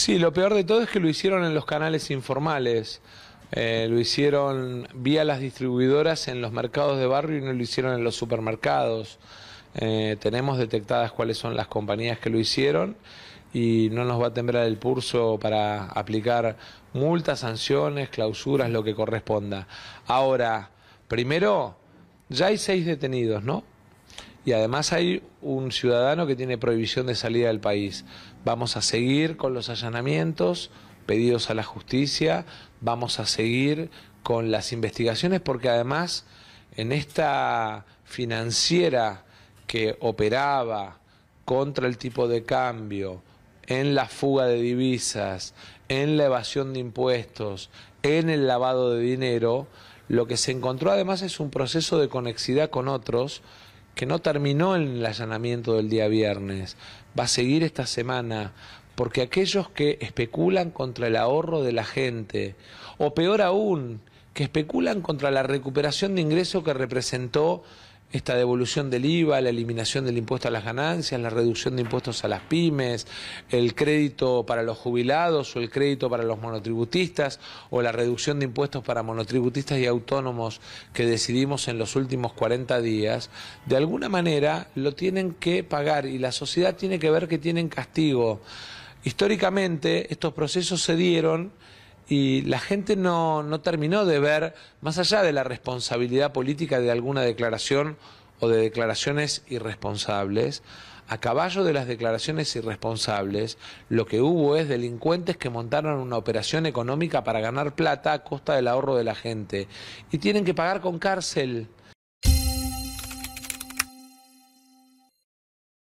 Sí, lo peor de todo es que lo hicieron en los canales informales. Eh, lo hicieron vía las distribuidoras en los mercados de barrio y no lo hicieron en los supermercados. Eh, tenemos detectadas cuáles son las compañías que lo hicieron y no nos va a temblar el pulso para aplicar multas, sanciones, clausuras, lo que corresponda. Ahora, primero, ya hay seis detenidos, ¿no? y además hay un ciudadano que tiene prohibición de salida del país. Vamos a seguir con los allanamientos pedidos a la justicia, vamos a seguir con las investigaciones porque además en esta financiera que operaba contra el tipo de cambio, en la fuga de divisas, en la evasión de impuestos, en el lavado de dinero, lo que se encontró además es un proceso de conexidad con otros que no terminó en el allanamiento del día viernes, va a seguir esta semana, porque aquellos que especulan contra el ahorro de la gente, o peor aún, que especulan contra la recuperación de ingresos que representó esta devolución del IVA, la eliminación del impuesto a las ganancias, la reducción de impuestos a las pymes, el crédito para los jubilados o el crédito para los monotributistas o la reducción de impuestos para monotributistas y autónomos que decidimos en los últimos 40 días, de alguna manera lo tienen que pagar y la sociedad tiene que ver que tienen castigo. Históricamente estos procesos se dieron y la gente no, no terminó de ver, más allá de la responsabilidad política de alguna declaración o de declaraciones irresponsables, a caballo de las declaraciones irresponsables, lo que hubo es delincuentes que montaron una operación económica para ganar plata a costa del ahorro de la gente y tienen que pagar con cárcel.